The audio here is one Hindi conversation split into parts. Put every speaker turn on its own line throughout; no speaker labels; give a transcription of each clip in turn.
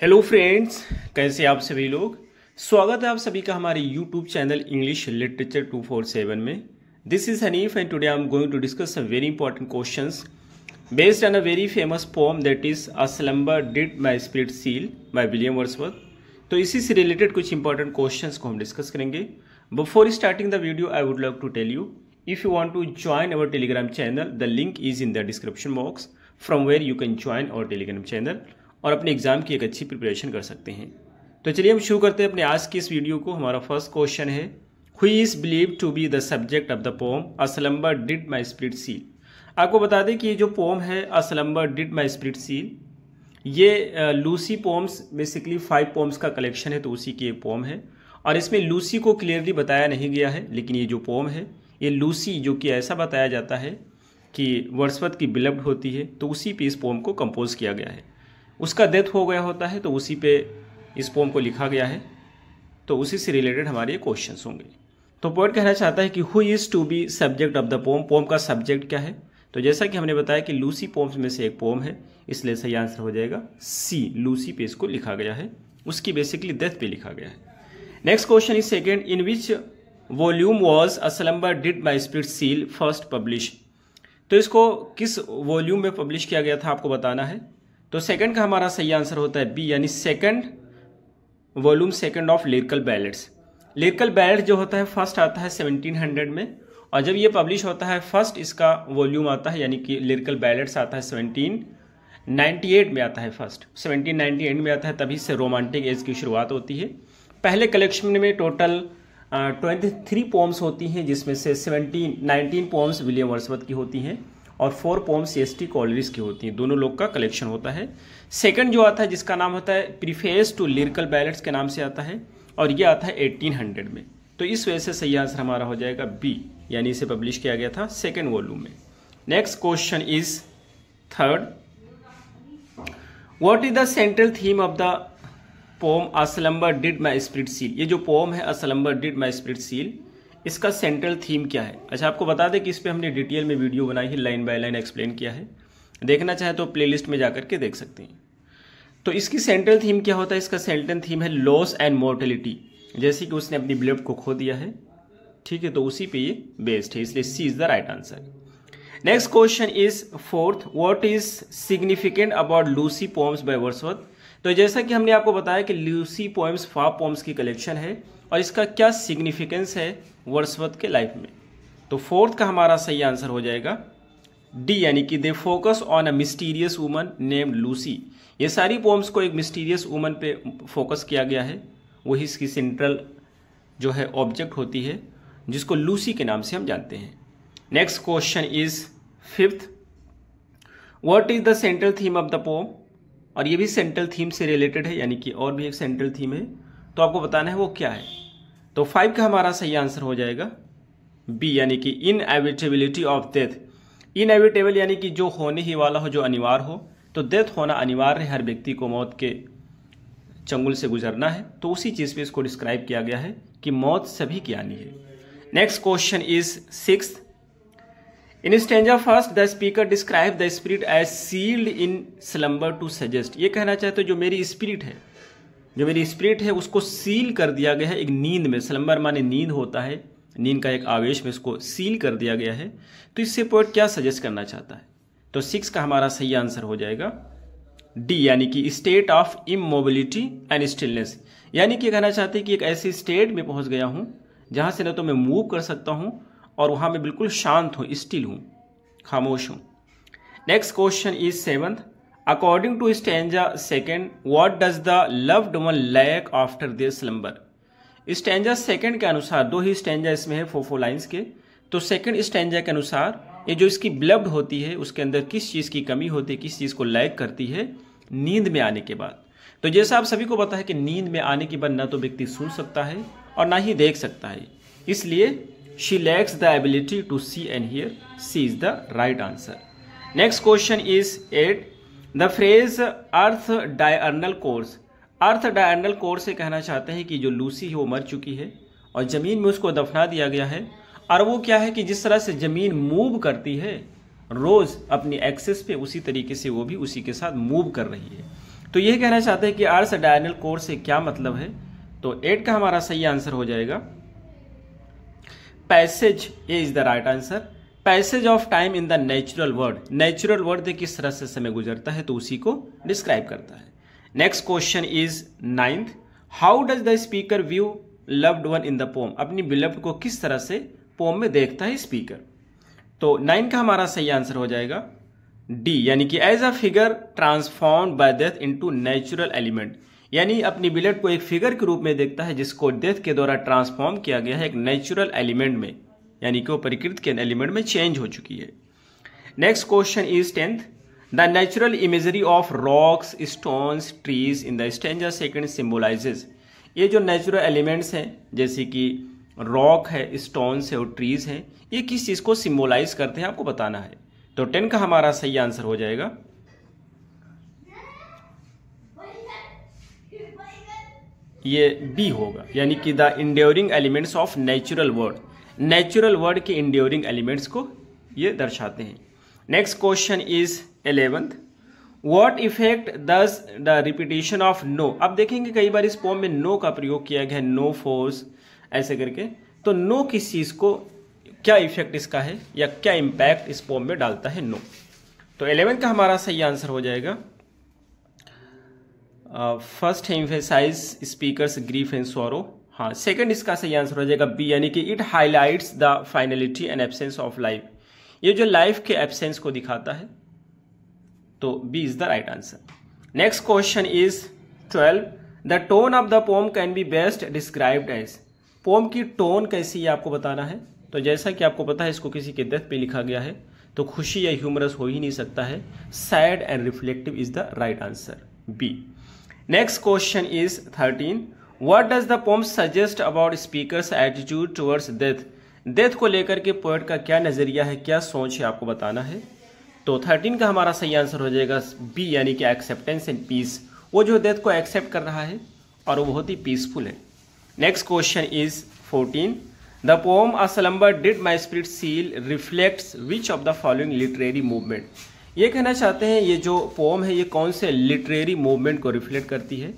हेलो फ्रेंड्स कैसे आप सभी लोग स्वागत है आप सभी का हमारे यूट्यूब चैनल इंग्लिश लिटरेचर 247 में this is Hanif and today I am going to discuss a very important questions based on a very famous poem that is a slumber did my spirit seal by William Wordsworth तो इसी से रिलेटेड कुछ इंपॉर्टेंट क्वेश्चन को हम डिस्कस करेंगे before starting the video I would love to tell you if you want to join our Telegram channel the link is in the description box from where you can join our Telegram channel और अपने एग्ज़ाम की एक अच्छी प्रिपरेशन कर सकते हैं तो चलिए हम शुरू करते हैं अपने आज की इस वीडियो को हमारा फर्स्ट क्वेश्चन है who is believe to be the subject of the poem a slumber did my spirit seal आपको बता दें कि ये जो पोम है a slumber did my spirit seal ये Lucy poems basically five poems का कलेक्शन है तो उसी की एक पोम है और इसमें लूसी को क्लियरली बताया नहीं गया है लेकिन ये जो पोम है ये लूसी जो कि ऐसा बताया जाता है कि वर्षवत की बिलब्ड होती है तो उसी पे इस पोम को कंपोज किया गया है उसका डेथ हो गया होता है तो उसी पे इस पोम को लिखा गया है तो उसी से रिलेटेड हमारे ये क्वेश्चन होंगे तो पोइट कहना चाहता है कि who is to be subject of the poem poem का सब्जेक्ट क्या है तो जैसा कि हमने बताया कि लूसी पोम्स में से एक पोम है इसलिए सही आंसर हो जाएगा सी लूसी पे इसको लिखा गया है उसकी बेसिकली डेथ पे लिखा गया है next question is second in which volume was a slumber did my spirit seal first publish तो इसको किस वॉल्यूम में पब्लिश किया गया था आपको बताना है तो सेकंड का हमारा सही आंसर होता है बी यानी second volume second of lyrical ballads lyrical ballad जो होता है फर्स्ट आता है 1700 में और जब ये पब्लिश होता है फर्स्ट इसका वॉल्यूम आता है यानी कि लिरिकल बैलेट्स आता है सेवनटीन 98 में आता है फर्स्ट 1798 में आता है तभी से रोमांटिक एज की शुरुआत होती है पहले कलेक्शन में टोटल ट्वेंटी थ्री पोम्स होती हैं जिसमें से seventeen nineteen poems William Wordsworth की होती हैं और four poem C S T Coleridge की होती हैं दोनों लोग का कलेक्शन होता है सेकंड जो आता है जिसका नाम होता है प्रीफेस टू लिरिकल बैलेट्स के नाम से आता है और ये आता है एटीन हंड्रेड में तो इस वजह से सही आंसर हमारा हो जाएगा बी यानी इसे पब्लिश किया गया था सेकेंड वॉल्यूम में next question is third what is the central theme of the poem a slumber did my spirit seal ये जो पोम है a slumber did my spirit seal इसका सेंट्रल थीम क्या है अच्छा आपको बता दें कि इस पर हमने डिटेल में वीडियो बनाई है लाइन बाय लाइन एक्सप्लेन किया है देखना चाहे तो प्लेलिस्ट में जा के देख सकते हैं तो इसकी सेंट्रल थीम क्या होता है इसका सेंट्रल थीम है लॉस एंड मोर्टेलिटी जैसे कि उसने अपनी ब्लड को खो दिया है ठीक है तो उसी पे ये बेस्ड है इसलिए C is the right answer next question is fourth what is significant about Lucy poems by Wordsworth तो जैसा कि हमने आपको बताया कि लूसी पोएम्स फा पोम्स की कलेक्शन है और इसका क्या सिग्निफिकेंस है वर्षवत के लाइफ में तो फोर्थ का हमारा सही आंसर हो जाएगा डी यानी कि they focus on a mysterious woman named Lucy ये सारी पोम्स को एक मिस्टीरियस वूमन पे फोकस किया गया है वही इसकी सेंट्रल जो है ऑब्जेक्ट होती है जिसको लूसी के नाम से हम जानते हैं next question is fifth what is the central theme of the poem और ये भी सेंट्रल थीम से रिलेटेड है यानी कि और भी एक सेंट्रल थीम है तो आपको बताना है वो क्या है तो फाइव का हमारा सही आंसर हो जाएगा बी यानी कि इनएविटेबिलिटी ऑफ डेथ इनएविटेबल यानी कि जो होने ही वाला हो जो अनिवार्य हो तो डेथ होना अनिवार्य है हर व्यक्ति को मौत के चंगुल से गुजरना है तो उसी चीज़ पे इसको डिस्क्राइब किया गया है कि मौत सभी की आनी है next question is six in stanza first the speaker describe the spirit as sealed in slumber to suggest ये कहना चाहते हो तो जो मेरी स्पिरिट है जो मेरी स्प्रिट है उसको सील कर दिया गया है एक नींद में सलम्बर माने नींद होता है नींद का एक आवेश में इसको सील कर दिया गया है तो इससे पोइट क्या सजेस्ट करना चाहता है तो सिक्स का हमारा सही आंसर हो जाएगा डी यानी कि state of immobility and stillness यानी कि कहना चाहते हैं कि एक ऐसी स्टेट में पहुंच गया हूं जहां से न तो मैं मूव कर सकता हूं और वहां मैं बिल्कुल शांत हूं स्टिल हूं खामोश हूं next question is seventh according to stanza second what does the loved one lack after their slumber stanza second के अनुसार दो ही स्टेंजा इसमें है फोफो लाइन्स के तो सेकंड स्टेंजा के अनुसार ये जो इसकी ब्लब्ड होती है उसके अंदर किस चीज़ की कमी होती है किस चीज़ को लैक करती है नींद में आने के बाद तो जैसा आप सभी को पता है कि नींद में आने के बाद ना तो व्यक्ति सुन सकता है और ना ही देख सकता है इसलिए she lacks the ability to see and hear C is the right answer next question is eight the phrase earth diurnal course earth diurnal course से कहना चाहते हैं कि जो लूसी है वो मर चुकी है और ज़मीन में उसको दफना दिया गया है और वो क्या है कि जिस तरह से ज़मीन मूव करती है रोज़ अपनी एक्सेस पे उसी तरीके से वो भी उसी के साथ मूव कर रही है तो यह कहना चाहते हैं कि अर्थ डायर्नल कोर्स से क्या मतलब है तो एट का हमारा सही आंसर हो जाएगा passage A is the right answer passage of time in the natural word natural word देखिए किस तरह से समय गुजरता है तो उसी को डिस्क्राइब करता है next question is ninth how does the speaker view loved one in the poem अपनी बिलव्ड को किस तरह से पोम में देखता है स्पीकर तो नाइन का हमारा सही आंसर हो जाएगा डी यानी कि as a figure transform by death into natural element यानी अपनी बिलट को एक फिगर के रूप में देखता है जिसको डेथ के द्वारा ट्रांसफॉर्म किया गया है एक नेचुरल एलिमेंट में यानी कि वो परिकृत के एलिमेंट में चेंज हो चुकी है next question is tenth the natural imagery of rocks stones trees in the stanza second symbolizes ये जो नेचुरल एलिमेंट्स हैं जैसे कि रॉक है स्टोन्स है और ट्रीज हैं ये किस चीज़ को सिम्बोलाइज करते हैं आपको बताना है तो टेन का हमारा सही आंसर हो जाएगा ये बी होगा यानी कि the enduring elements of natural world natural word के इंड्योरिंग एलिमेंट्स को ये दर्शाते हैं next question is eleventh what effect does the repetition of no अब देखेंगे कई बार इस पॉम में नो का प्रयोग किया गया नो फोर्स ऐसे करके तो नो किस चीज़ को क्या इफेक्ट इसका है या क्या इंपैक्ट इस पॉम में डालता है नो तो एलेवेंथ का हमारा सही आंसर हो जाएगा first emphasize speaker grief and sorrow हाँ सेकंड इसका सही आंसर हो जाएगा बी यानी कि it highlights the finality and absence of life ये जो लाइफ के एब्सेंस को दिखाता है तो B is the right answer next question is twelve the tone of the poem can be best described as poem की टोन कैसी है आपको बताना है तो जैसा कि आपको पता है इसको किसी के डेथ पे लिखा गया है तो खुशी या ह्यूमरस हो ही नहीं सकता है sad and reflective is the right answer B next question is thirteen what does the poem suggest about speaker attitude towards death death को लेकर के पोइट का क्या नज़रिया है क्या सोच है आपको बताना है तो थर्टीन का हमारा सही आंसर हो जाएगा बी यानी कि एक्सेप्टेंस एंड पीस वो जो डेथ को एक्सेप्ट कर रहा है और वो बहुत ही पीसफुल है next question is fourteen the poem a slumber did my spirit seal reflects which of the following literary movement ये कहना चाहते हैं ये जो पोम है ये कौन से लिटरेरी मूवमेंट को रिफ्लेक्ट करती है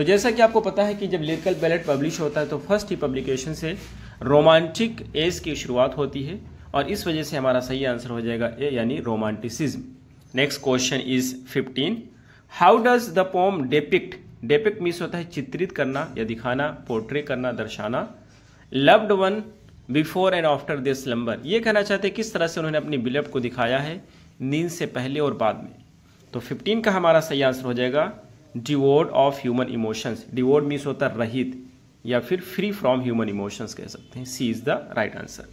तो जैसा कि आपको पता है कि जब लिरिकल बैलेट पब्लिश होता है तो फर्स्ट ही पब्लिकेशन से रोमांटिक एज की शुरुआत होती है और इस वजह से हमारा सही आंसर हो जाएगा ए यानी romanticism next question is fifteen how does the poem depict depict means होता है चित्रित करना या दिखाना पोर्ट्रे करना दर्शाना loved one before and after this slumber ये कहना चाहते हैं किस तरह से उन्होंने अपनी बिलप को दिखाया है नींद से पहले और बाद में तो 15 का हमारा सही आंसर हो जाएगा डिवोर्ड ऑफ ह्यूमन इमोशंस डिवोर्ड मीन्स होता है रहित या फिर फ्री फ्रॉम ह्यूमन इमोशंस कह सकते हैं C is the right answer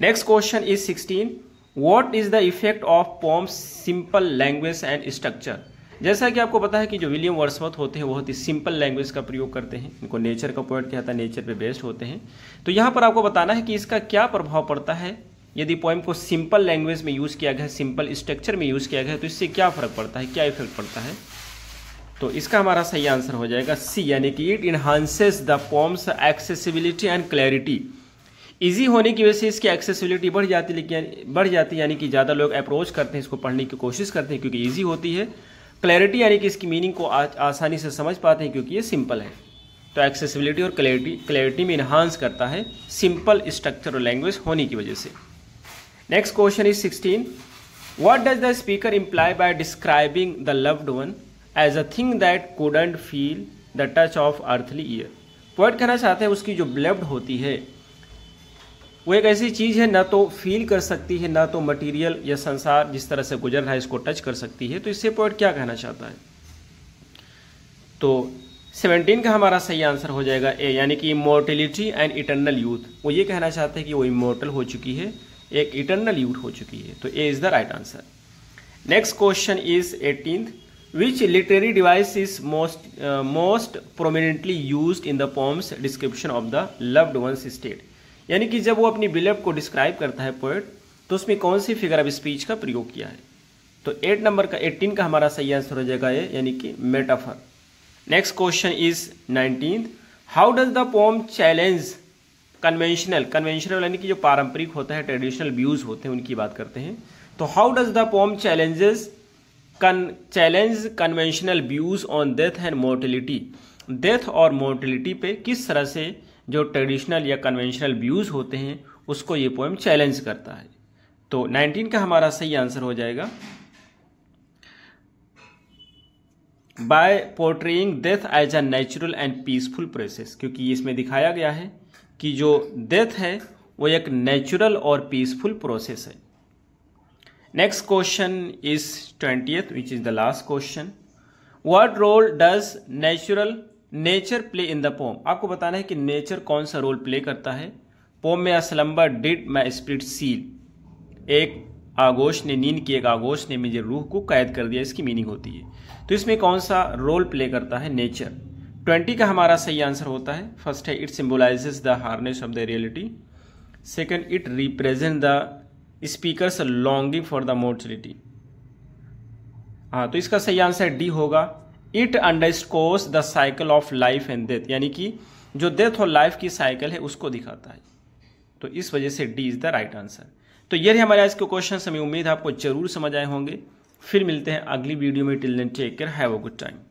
next question is sixteen what is the effect of poem simple language and structure जैसा कि आपको पता है कि जो विलियम वर्समत होते हैं बहुत ही सिंपल लैंग्वेज का प्रयोग करते हैं इनको नेचर का पॉइंट क्या है नेचर पे बेस्ड होते हैं तो यहाँ पर आपको बताना है कि इसका क्या प्रभाव पड़ता है यदि पोएम को सिंपल लैंग्वेज में यूज़ किया गया सिंपल स्ट्रक्चर में यूज़ किया गया है तो इससे क्या फर्क पड़ता है क्या इफेक्ट पड़ता है तो इसका हमारा सही आंसर हो जाएगा सी यानी कि it enhances the forms accessibility and clarity easy होने की वजह से इसकी एक्सेसिबिलिटी बढ़ जाती लेकिन बढ़ जाती है यानी कि ज़्यादा लोग अप्रोच करते हैं इसको पढ़ने की कोशिश करते हैं क्योंकि ईजी होती है क्लैरिटी यानी कि इसकी मीनिंग को आ, आसानी से समझ पाते हैं क्योंकि ये सिंपल है तो एक्सेसिबिलिटी और क्लैरिटी क्लैरिटी में इन्हांस करता है सिंपल स्ट्रक्चर और लैंग्वेज होने की वजह से next question is sixteen what does the speaker imply by describing the loved one as a thing that couldn't feel the touch of earthly year point कहना चाहते हैं उसकी जो ब्लेब्ड होती है वो एक ऐसी चीज़ है ना तो फील कर सकती है ना तो मटेरियल या संसार जिस तरह से गुजर रहा है इसको टच कर सकती है तो इससे पॉइंट क्या कहना चाहता है तो सेवनटीन का हमारा सही आंसर हो जाएगा ए यानी कि इमोर्टिलिटी एंड इटर्नल यूथ वो ये कहना चाहते हैं कि वो इमोर्टल हो चुकी है एक इटर्नल यूथ हो चुकी है तो A is the right answer next question is eighteen which literary device is most uh, most prominently used in the poem's description of the loved one's state यानी कि जब वो अपनी बिलव को डिस्क्राइब करता है पोएट तो उसमें कौन सी फिगर ऑफ स्पीच का प्रयोग किया है तो एट नंबर का एट्टीन का हमारा सही आंसर हो जाएगा ये यानी कि metaphor next question is nineteen how does the poem challenge conventional conventional यानी कि जो पारंपरिक होता है ट्रेडिशनल व्यूज होते हैं उनकी बात करते हैं तो how does the poem challenges कन challenge conventional views on death and mortality death और मोर्टिलिटी पे किस तरह से जो ट्रेडिशनल या कन्वेंशनल व्यूज़ होते हैं उसको ये पोएम चैलेंज करता है तो 19 का हमारा सही आंसर हो जाएगा by portraying death as a natural and peaceful process क्योंकि इसमें दिखाया गया है कि जो डेथ है वो एक नेचुरल और पीसफुल प्रोसेस है Next question is 20th, which is the last question. What role does natural nature play in the poem? आपको बताना है कि nature कौन सा role play करता है पोम में a slumber did my spirit seal एक आगोश ने नींद की एक आगोश ने मुझे रूह को कैद कर दिया इसकी मीनिंग होती है तो इसमें कौन सा रोल प्ले करता है नेचर ट्वेंटी का हमारा सही आंसर होता है फर्स्ट है it symbolize the harshness of the reality second it represent the speakers longing for the mortality हाँ तो इसका सही आंसर डी होगा it underscores the cycle of life and death यानी कि जो डेथ और लाइफ की साइकिल है उसको दिखाता है तो इस वजह से D is the right answer तो ये रहे हमारे आज के क्वेश्चन हमें उम्मीद है आपको जरूर समझ आए होंगे फिर मिलते हैं अगली वीडियो में till then take care have a good time